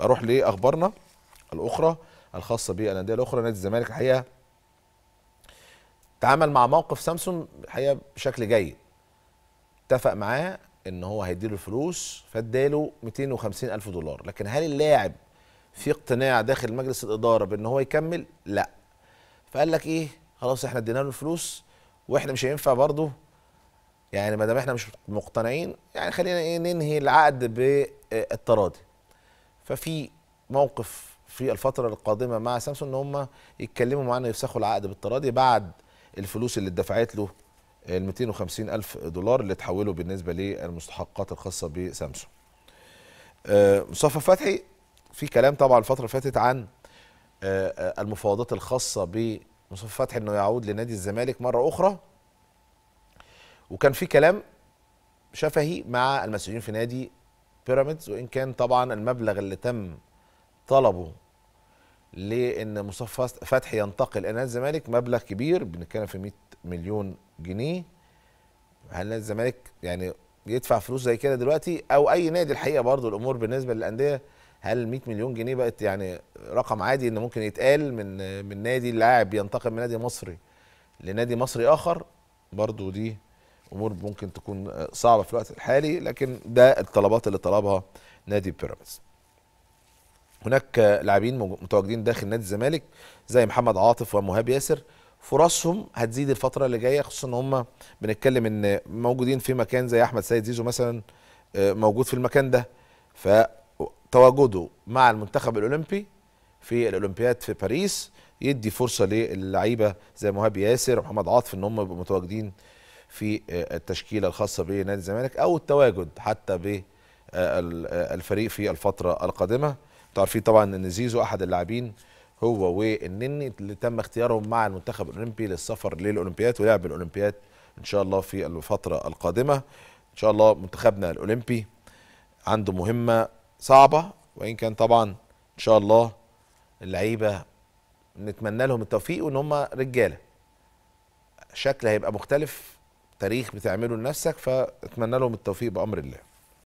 اروح لاخبارنا الاخرى الخاصه بالانديه الاخرى نادي الزمالك الحقيقه تعامل مع موقف سامسون الحقيقه بشكل جيد اتفق معاه ان هو هيديله الفلوس فاداله 250 الف دولار لكن هل اللاعب في اقتناع داخل مجلس الاداره بان هو يكمل لا فقال لك ايه خلاص احنا ادينا له الفلوس واحنا مش هينفع برضه يعني ما دام احنا مش مقتنعين يعني خلينا ايه ننهي العقد بالتراضي ففي موقف في الفتره القادمه مع سامسونج ان هم يتكلموا معانا يفسخوا العقد بالتراضي بعد الفلوس اللي اتدفعت له ال 250 الف دولار اللي اتحولوا بالنسبه للمستحقات الخاصه بسامسونج. آه، مصطفى فتحي في كلام طبعا الفتره اللي فاتت عن آه، آه، المفاوضات الخاصه بمصطفى فتحي انه يعود لنادي الزمالك مره اخرى وكان في كلام شفهي مع المسؤولين في نادي بيراميدز وان كان طبعا المبلغ اللي تم طلبه لان مصطفى فتحي ينتقل الى نادي الزمالك مبلغ كبير بنتكلم في 100 مليون جنيه هل نادي الزمالك يعني يدفع فلوس زي كده دلوقتي او اي نادي الحقيقه برضو الامور بالنسبه للانديه هل 100 مليون جنيه بقت يعني رقم عادي ان ممكن يتقال من من نادي اللاعب ينتقل من نادي مصري لنادي مصري اخر برضو دي امور ممكن تكون صعبه في الوقت الحالي لكن ده الطلبات اللي طلبها نادي بيراميدز هناك لاعبين متواجدين داخل نادي الزمالك زي محمد عاطف ومهاب ياسر فرصهم هتزيد الفتره اللي جايه خصوصا ان هم بنتكلم ان موجودين في مكان زي احمد سيد زيزو مثلا آه، موجود في المكان ده فتواجده مع المنتخب الاولمبي في الاولمبياد في باريس يدي فرصه للعيبه زي مهاب ياسر ومحمد عاطف ان هم يبقوا متواجدين في آه، التشكيله الخاصه بنادي الزمالك او التواجد حتى بالفريق آه، آه، في الفتره القادمه تعرفين عارفين طبعا ان زيزو احد اللاعبين هو والنني اللي تم اختيارهم مع المنتخب الاولمبي للسفر للأولمبيات ولعب الأولمبيات ان شاء الله في الفتره القادمه ان شاء الله منتخبنا الاولمبي عنده مهمه صعبه وان كان طبعا ان شاء الله اللعيبه نتمنى لهم التوفيق وان هم رجاله شكل هيبقى مختلف تاريخ بتعمله لنفسك فاتمنى لهم التوفيق بامر الله